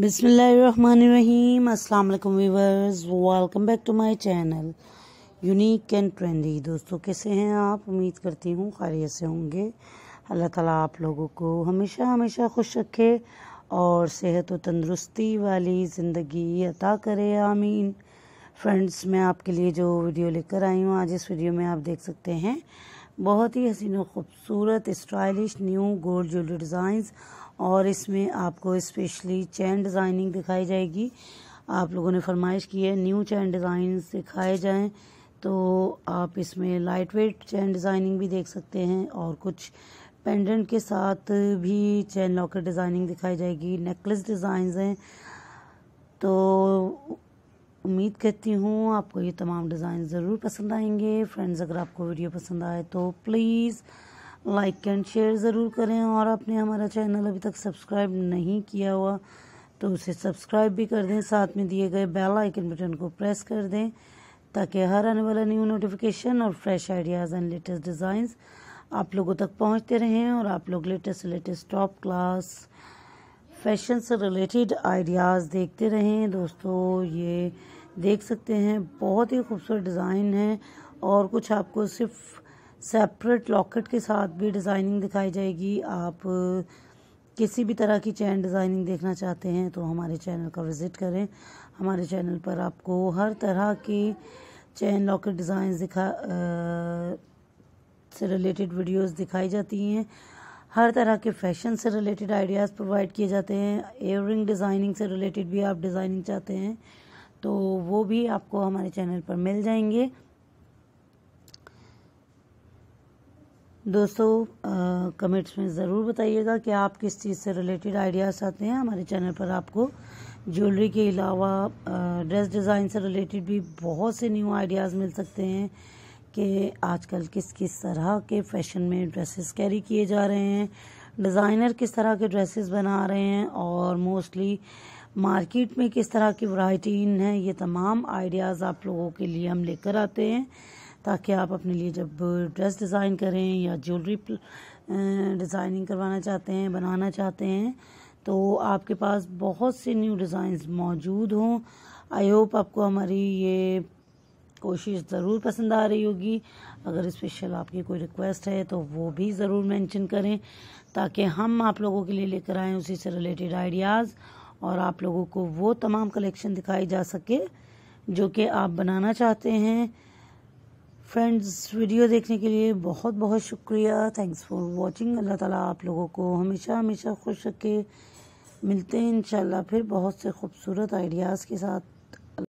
बिसमीम अस्सलाम viewers welcome back to my channel unique and trendy दोस्तों कैसे हैं आप उम्मीद करती हूँ खैरियत से होंगे अल्लाह ताला आप लोगों को हमेशा हमेशा खुश रखे और सेहत व तंदरुस्ती वाली ज़िंदगी अता करे आमीन फ्रेंड्स मैं आपके लिए जो वीडियो लेकर आई हूँ आज इस वीडियो में आप देख सकते हैं बहुत ही हसीन और ख़ूबसूरत stylish new gold jewellery designs और इसमें आपको स्पेशली चैन डिज़ाइनिंग दिखाई जाएगी आप लोगों ने फरमाइश की है न्यू चैन डिज़ाइंस दिखाए जाएं तो आप इसमें लाइट वेट चैन डिज़ाइनिंग भी देख सकते हैं और कुछ पेंडेंट के साथ भी चैन लॉकेट डिज़ाइनिंग दिखाई जाएगी नेकलेस डिज़ाइंस हैं तो उम्मीद करती हूँ आपको ये तमाम डिज़ाइन ज़रूर पसंद आएंगे फ्रेंड्स अगर आपको वीडियो पसंद आए तो प्लीज़ लाइक एंड शेयर ज़रूर करें और आपने हमारा चैनल अभी तक सब्सक्राइब नहीं किया हुआ तो उसे सब्सक्राइब भी कर दें साथ में दिए गए बेल आइकन बटन को प्रेस कर दें ताकि हर आने वाला न्यू नोटिफिकेशन और fresh ideas and latest designs आप लोगों तक पहुंचते रहें और आप लोग latest latest top class fashion से रिलेटेड आइडियाज़ देखते रहें दोस्तों ये देख सकते हैं बहुत ही खूबसूरत डिज़ाइन है और कुछ आपको सिर्फ सेपरेट लॉकेट के साथ भी डिज़ाइनिंग दिखाई जाएगी आप किसी भी तरह की चैन डिज़ाइनिंग देखना चाहते हैं तो हमारे चैनल का विज़िट करें हमारे चैनल पर आपको हर तरह की चैन लॉकेट डिज़ाइन दिखा आ, से रिलेटेड वीडियोस दिखाई जाती हैं हर तरह के फैशन से रिलेटेड आइडियाज़ प्रोवाइड किए जाते हैं एयर डिज़ाइनिंग से रिलेटेड भी आप डिज़ाइनिंग चाहते हैं तो वो भी आपको हमारे चैनल पर मिल जाएंगे दोस्तों कमेंट्स में ज़रूर बताइएगा कि आप किस चीज़ से रिलेटेड आइडियाज़ चाहते हैं हमारे चैनल पर आपको ज्वेलरी के अलावा ड्रेस डिज़ाइन से रिलेटेड भी बहुत से न्यू आइडियाज़ मिल सकते हैं कि आजकल किस किस तरह के फैशन में ड्रेसेस कैरी किए जा रहे हैं डिज़ाइनर किस तरह के ड्रेसेस बना रहे हैं और मोस्टली मार्केट में किस तरह की वैरायटी इन है ये तमाम आइडियाज़ आप लोगों के लिए हम लेकर आते हैं ताकि आप अपने लिए जब ड्रेस डिज़ाइन करें या ज्वेलरी डिज़ाइनिंग करवाना चाहते हैं बनाना चाहते हैं तो आपके पास बहुत से न्यू डिज़ाइंस मौजूद हों आई होप आपको हमारी ये कोशिश ज़रूर पसंद आ रही होगी अगर स्पेशल आपकी कोई रिक्वेस्ट है तो वो भी ज़रूर मेंशन करें ताकि हम आप लोगों के लिए लेकर आएँ उसी से रिलेटेड आइडियाज़ और आप लोगों को वो तमाम कलेक्शन दिखाई जा सके जो कि आप बनाना चाहते हैं फ्रेंड्स वीडियो देखने के लिए बहुत बहुत शुक्रिया थैंक्स फॉर वॉचिंग अल्लाह ताला आप लोगों को हमेशा हमेशा खुश रखे मिलते हैं इन फिर बहुत से खूबसूरत आइडियाज़ के साथ